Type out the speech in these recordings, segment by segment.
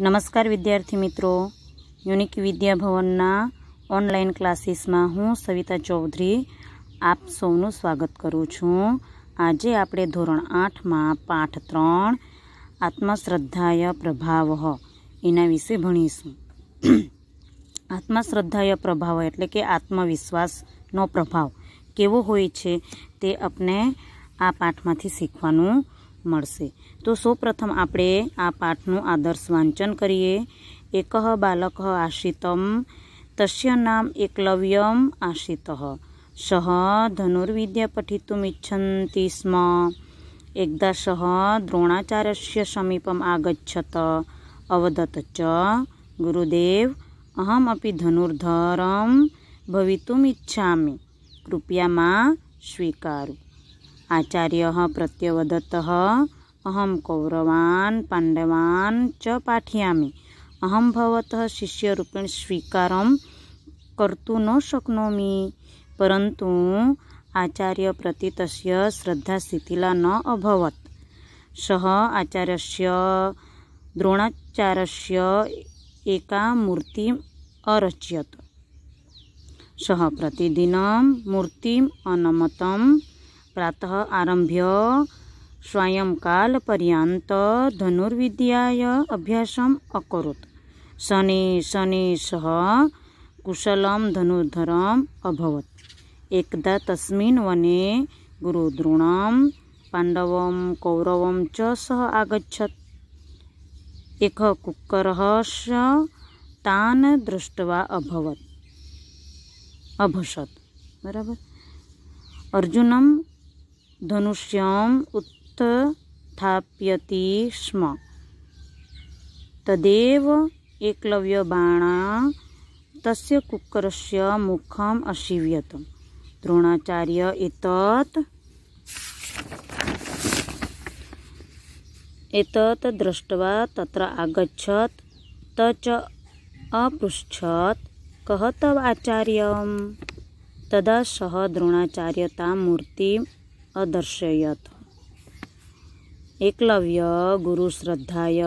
નમસ્કાર વિદ્યાર્થી મિત્રો યુનિક વિદ્યા ભવનના ઓનલાઈન ક્લાસિસમાં હું सविता चौधरी આપ સૌનું સ્વાગત કરું છું આજે આપણે ધોરણ 8 માં પાઠ 3 આત્મશ્રદ્ધાય પ્રભાવહ ઇના વિશે ભણીશું આત્મશ્રદ્ધાય પ્રભાવ એટલે કે આત્મવિશ્વાસ નો પ્રભાવ કેવો હોય છે તે આપણે આ પાઠમાંથી શીખવાનું મળશે તો સૌપ્રથમ આપણે આ પાઠનું આદર્શ વાંચન કરીએ એકહ બાલક આશ્રિતમ તસ્ય નામ એકલવ્યમ આશ્રિત સહ ધનુર્વિદ્યા પઠિતુમ ઇચ્છન્તિ સ્મ એકદા સહ દ્રોણાચાર્ય સમીપમ આગચ્છત અવદત ચ ગુરુદેવ અહમપી ધનુર્ધરમ ભવિતુમ ઈચ્છામિ કૃપયા માં સ્વીકારું आचार्य प्रत्यवदतः अहम कौरवान् पाण्डवान् च पाठयामि अहं भवतः शिष्यरूपेण स्वीकारं कर्तुं न शक्नोमि परन्तु आचार्यप्रति तस्य श्रद्धा शिथिला न अभवत् सः आचार्यस्य द्रोणाचार्यस्य एका मूर्तिम् अरचयत् सः प्रतिदिनं मूर्तिम् अनमतं પ્રાતઃ આરભ્ય સ્વયંકાલ પર્યંત ધનુર્વિદ્યાય અભ્યાસમ અકરોત શનિ શનિ સહ કુશલમ ધનુર્ધરમ અભવત એકદા તસ્મિન વને ગુરુદ્રોણમ પાંડવમ કૌરવમ ચ સહ આગચ્છત એક કુક્કરઃ તાન દૃષ્ટવા અભવત અભસત બરાબર અર્જુનમ धनुष्यम् उत्थाप्यति स्म तदेव एकलव्यबाणा तस्य कुक्करस्य मुखम् असीव्यत द्रोणाचार्य एतत् एतत् दृष्ट्वा तत्र आगच्छत् तच अपृच्छत् कः तव आचार्यं तदा सः द्रोणाचार्य मूर्तिम् अदर्शयत तो। एकलव्य गुरुश्रद्धाय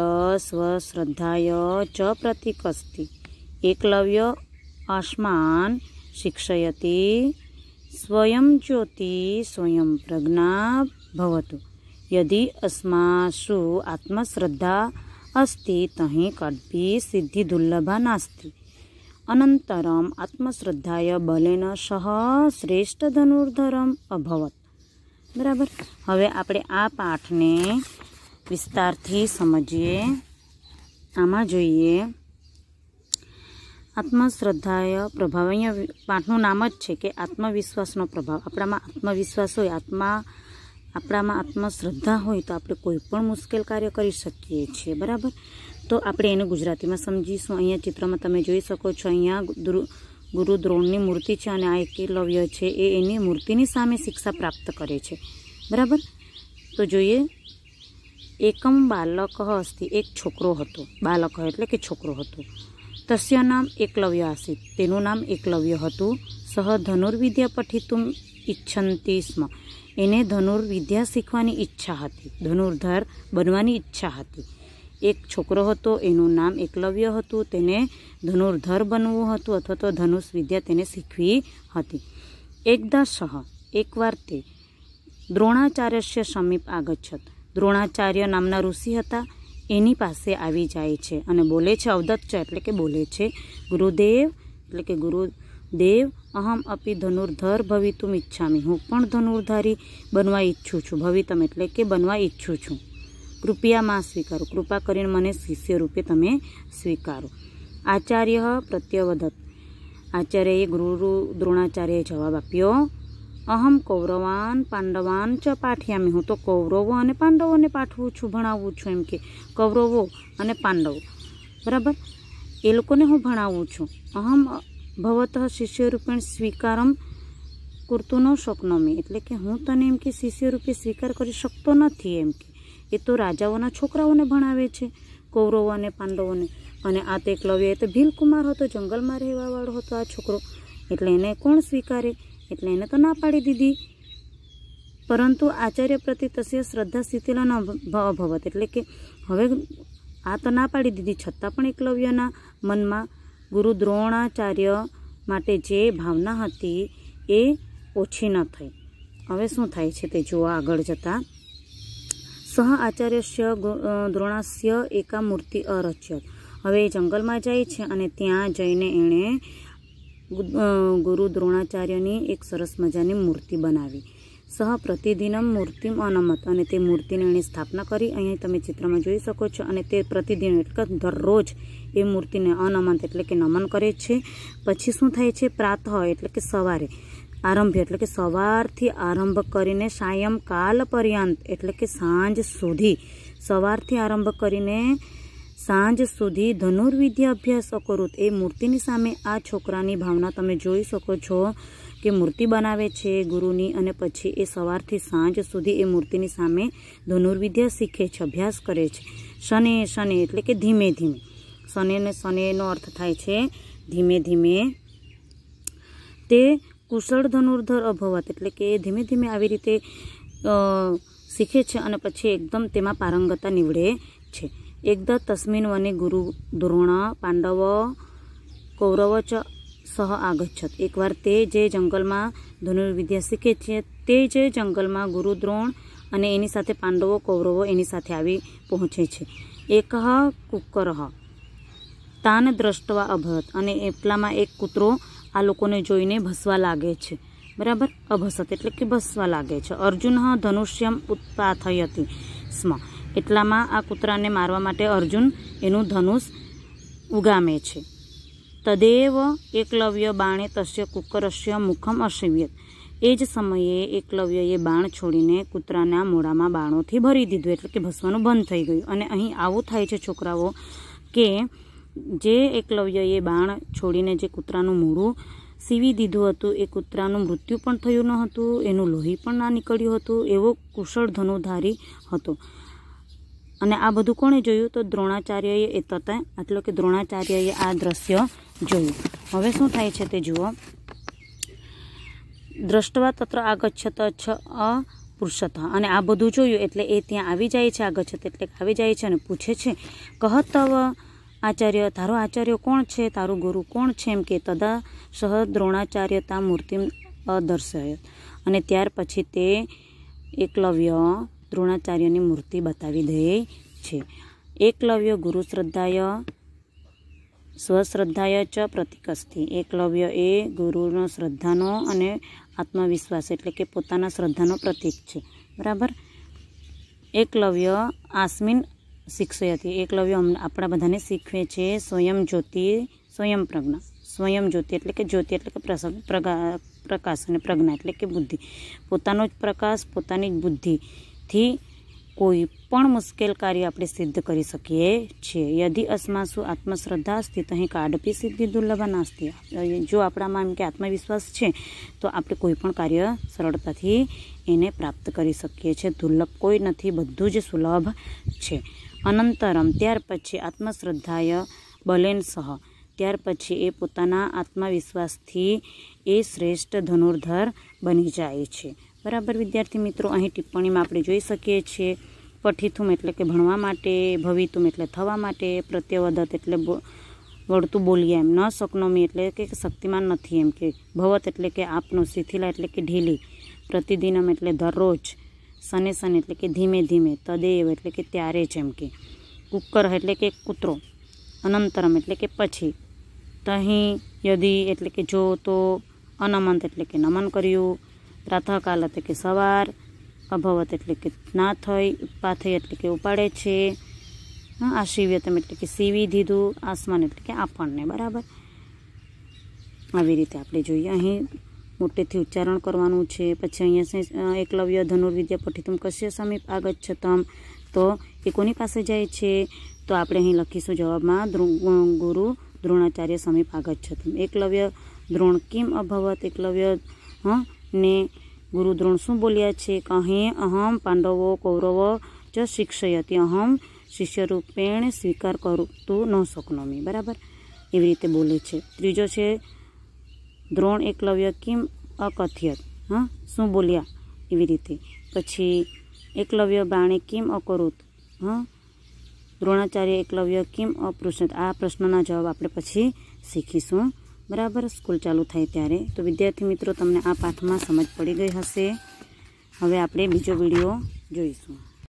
स्वश्रद्धाय च प्रतीक अस्ति एकलव्य आस्मान शिक्षयति स्वयं ज्योति स्वयं प्रज्ञा भवतु यदि अस्मासु आत्मश्रद्धा अस्ति तर्हि कदापि सिद्धिदुर्लभा नास्ति अनन्तरम् आत्मश्रद्धाय बलेन सह श्रेष्ठधनुर्धरम् अभवत् बराबर હવે આપણે આ પાઠને વિસ્તારથી સમજીએ સમા જોઈએ આત્મશ્રદ્ધાય પ્રભાવય પાઠનું નામ જ છે કે આત્મવિશ્વાસનો પ્રભાવ આપડામાં આત્મવિશ્વાસ હોય આત્મા આપડામાં આત્મશ્રદ્ધા હોય તો આપણે કોઈ પણ મુશ્કેલ કાર્ય કરી સકીએ છીએ બરાબર તો આપણે એને ગુજરાતીમાં સમજીશું અહીંયા ચિત્રમાં તમે જોઈ શકો છો અહીંયા ગુરુ દ્રોણની મૂર્તિ છે અને આ એકલવ્ય છે એ એની મૂર્તિની સામે શિક્ષા પ્રાપ્ત કરે છે બરાબર તો જોઈએ એકમ બાલક હસ્તી એક છોકરો હતો બાલક એટલે કે છોકરો હતો તસ્ય નામ એકલવ્ય આસિત તેનું નામ એકલવ્ય હતું સહ ધનુર્વિદ્યા પઠિતું ઈચ્છંતી સ્મ એને ધનુર્વિદ્યા શીખવાની ઈચ્છા હતી ધનુર્ધર બનવાની ઈચ્છા હતી એક છોકરો હતો એનું નામ એકલવ્ય હતું તેને ધનુર્ધર બનવું હતું અથવા તો ધનુષ વિદ્યા તેને શીખવી હતી એકદા સહ એકવાર તે દ્રોણાચાર્ય સમીપ આગચ્છત દ્રોણાચાર્ય નામના ઋષિ હતા એની પાસે આવી જાય છે અને બોલે છે અવદત્ત એટલે કે બોલે છે ગુરુદેવ એટલે કે ગુરુદેવ અહમ અપી ધનુર્ધર ભવિતુમ તું ઈચ્છામી હું પણ ધનુર્ધારી બનવા ઈચ્છું છું ભવિતમ એટલે કે બનવા ઈચ્છું છું કૃપયા માં સ્વીકારો કૃપા કરીને મને શિષ્ય રૂપે તમે સ્વીકારો આચાર્ય પ્રત્યવદત આચાર્યએ ગુરુ દ્રોણાચાર્યએ જવાબ આપ્યો અહમ કૌરવાન પાંડવાન ચ પાઠ્યામી હું તો કૌરવો અને પાંડવોને પાઠવું છું ભણાવું છું એમ કે કૌરવો અને પાંડવો બરાબર એ લોકોને હું ભણાવું છું અહમ ભવત શિષ્યરૂપેણ સ્વીકારમ કુર્તું ન શકનોમી એટલે કે હું તને એમ કે શિષ્યરૂપે સ્વીકાર કરી શકતો નથી એમ કે એ તો રાજાઓના છોકરાઓને ભણાવે છે કૌરવો અને પાંડવોને અને આ તો એકલવ્ય એ તો ભીલકુમાર હતો જંગલમાં રહેવાવાળો હતો આ છોકરો એટલે એને કોણ સ્વીકારે એટલે એને તો ના પાડી દીધી પરંતુ આચાર્ય પ્રતિ તસ્ય શ્રદ્ધા સ્થિતિનો ન અભવત એટલે કે હવે આ તો ના પાડી દીધી છતાં પણ એકલવ્યના મનમાં ગુરુ દ્રોણાચાર્ય માટે જે ભાવના હતી એ ઓછી ન થઈ હવે શું થાય છે તે જોવા આગળ જતાં सह आचार्यस्य द्रोणास्य एका मूर्ति अरच्य હવે જંગલ માં જાય છે અને ત્યાં જઈને એણે ગુરુ દ્રોણાચાર્ય ની એક સરસ મજાની મૂર્તિ બનાવી સહ પ્રતિદિનમ મૂર્તિમ અનમત અને તે મૂર્તિને સ્થાપના કરી અહીં તમે ચિત્રમાં જોઈ શકો છો અને તે પ્રતિદિન એટલે કે દરરોજ એ મૂર્તિને અનમંત એટલે કે નમન કરે છે પછી શું થાય છે પ્રાત હોય એટલે કે સવારે આરંભ એટલે કે સવારથી આરંભ કરીને સાયંકાલ પર્યંત એટલે કે સાંજ સુધી સવારથી આરંભ કરીને સાંજ સુધી ધનુર્વિદ્યા અભ્યાસ અકૃત એ મૂર્તિની સામે આ છોકરાની ભાવના તમે જોઈ શકો છો કે મૂર્તિ બનાવે છે ગુરુની અને પછી એ સવારથી સાંજ સુધી એ મૂર્તિની સામે ધનુર્વિદ્યા શીખે છે અભ્યાસ કરે છે શને શનિ એટલે કે ધીમે ધીમે શનિ અને શનેનો અર્થ થાય છે ધીમે ધીમે તે કુશળ ધનુર્ધર અભવત એટલે કે ધીમે ધીમે આવી રીતે શીખે છે અને પછી એકદમ તેમાં પારંગતતા નિવડે છે એક દ તસ્મિન વને ગુરુ દ્રોણા પાંડવ કૌરવો સહ આગચ્છત એકવાર તે જે જંગલમાં ધનુર્વિદ્યા શીખે છે તે જે જંગલમાં ગુરુ દ્રોણ અને એની સાથે પાંડવો કૌરવો એની સાથે આવી પહોંચે છે એકહ કુક્કરહ તાન દ્રષ્ટવા અભત અને એપલામાં એક કૂતરો આ લોકોને જોઈને ભસવા લાગે છે બરાબર અભસત એટલે કે ભસવા લાગે છે અર્જુન ધનુષ્યમ ઉત્પાથય હતી સ્મ એટલામાં આ કૂતરાને મારવા માટે અર્જુન એનું ધનુષ ઉગામે છે તદેવ એકલવ્ય બાણે તસ્ય કુકરશ્ય મુખમ અશિવ્યત એ જ સમયે એકલવ્યએ બાણ છોડીને કૂતરાના મોડામાં બાણોથી ભરી દીધું એટલે કે ભસવાનું બંધ થઈ ગયું અને અહીં આવું થાય છે છોકરાઓ કે જે એકલવ્યએ બાણ છોડીને જે કૂતરાનું મોઢું સીવી દીધું હતું એ કૂતરાનું મૃત્યુ પણ થયું ન હતું એનું લોહી પણ ના નીકળ્યું હતું એવો કુશળ ધનુધારી હતો અને આ બધું કોણે જોયું તો દ્રોણાચાર્યએ એ તતા એટલે કે દ્રોણાચાર્યએ આ દ્રશ્ય જોયું હવે શું થાય છે તે જુઓ દ્રષ્ટવા તત્ર આગચ્છત છ પુરુષત અને આ બધું જોયું એટલે એ ત્યાં આવી જાય છે આગચ્છત એટલે આવી જાય છે અને પૂછે છે કહતવ આચાર્ય તારો આચાર્ય કોણ છે તારો ગુરુ કોણ છે એમ કે તદા સહ તા મૂર્તિ અદર્શાય અને ત્યાર પછી તે એકલવ્ય દ્રોણાચાર્યની મૂર્તિ બતાવી દે છે એકલવ્ય ગુરુ શ્રદ્ધાય સ્વશ્રદ્ધાય ચ પ્રતિકસ્થી એકલવ્ય એ ગુરુનો શ્રદ્ધાનો અને આત્મવિશ્વાસ એટલે કે પોતાના શ્રદ્ધાનો પ્રતીક છે બરાબર એકલવ્ય આસ્મિન શિક્ષે હતી એકલવ્ય આપણે બધાને શીખવે છે સ્વયં જ્યોતિ સ્વયં પ્રજ્ઞા સ્વયં જ્યોતિ એટલે કે જ્યોતિ એટલે કે પ્રકાશ અને પ્રજ્ઞા એટલે કે બુદ્ધિ પોતાનો જ પ્રકાશ પોતાની જ બુદ્ધિ થી કોઈ પણ મુશ્કેલ કાર્ય આપણે સિદ્ધ કરી સકીએ છીએ યદી अस्मासु आत्मश्रद्धा સ્થિત હૈ કાડપી સિદ્ધિ દુર્લભા નાસ્તી યે જો આપડામાં એમ કે આત્મવિશ્વાસ છે તો આપણે કોઈ પણ કાર્ય સરળતાથી એને પ્રાપ્ત કરી સકીએ છે દુર્લભ કોઈ નથી બધું જ સુલાભ છે अनंतरम ત્યાર પછી આત્મશ્રદ્ધાય બલેન સહ ત્યાર પછી એ પોતાના આત્મવિશ્વાસ થી એ શ્રેષ્ઠ ધનુર્ધર બની જાય છે બરાબર વિદ્યાર્થી મિત્રો અહીં ટીપ્પણીમાં આપણે જોઈ સકીએ છીએ પઠિતુમ એટલે કે બનવા માટે ભવિતુમ એટલે થવા માટે પ્રત્યવદત એટલે ઘટતું બોલ્યા એમ ન શકનોમી એટલે કે શક્તિમાન નથી એમ કે ભવત એટલે કે આપનો સીથીલા એટલે કે ઢીલી પ્રતિદિનમ એટલે દરરોજ સને સન એટલે કે ધીમે ધીમે તદેવ એટલે કે ત્યારે જ એમ કે કુકર એટલે કે કૂતરો અનંતરમ એટલે કે પછી તહીં યદી એટલે કે જો તો અનમંત એટલે કે નમન કર્યું પ્રાતકાલ એટલે કે સવાર અભવત એટલે કે ના થઈ પા થઈ એટલે કે ઉપાડે છે આશીવત એટલે કે સીવી દીધું આસમાન એટલે કે આફણ ને બરાબર આવી રીતે આપણે જોઈએ અહીં મોટેથી ઉચ્ચારણ કરવાનું છે પછી અહીંયા એકલવ્ય ધનુર્વિદ્યા પઠિતમ કશ્ય સમીપ આગચ્છતમ તો એ કોની પાસે જાય છે તો આપણે અહીં લખીશું જવાબમાં ગુરુ દ્રોણાચાર્ય સમીપ આગચ્છતમ એકલવ્ય દ્રોણ કિમ અભવત એકલવ્ય ને ગુરુ દ્રોણ શું બોલ્યા છે કહે અહમ પાંડવો કૌરવો જ શિક્ષયતી અહમ શિષ્યરૂપેણ સ્વીકાર કરું તું ન શકનોમી બરાબર એવી રીતે બોલે છે ત્રીજો છે દ્રોણ એકલવ્ય કિમ અકથ્યત હા શું બોલ્યા એવી રીતે પછી એકલવ્ય બાણે કિમ અકરોત હા દ્રોણાચાર્ય એકલવ્ય કેમ અપૃષત આ પ્રશ્નના જવાબ આપણે પછી શીખીશું બરાબર સ્કૂલ ચાલુ થાય ત્યારે તો વિદ્યાર્થી મિત્રો તમને આ પાઠમાં સમજ પડી ગઈ હશે હવે આપણે બીજો વિડીયો જોઈશું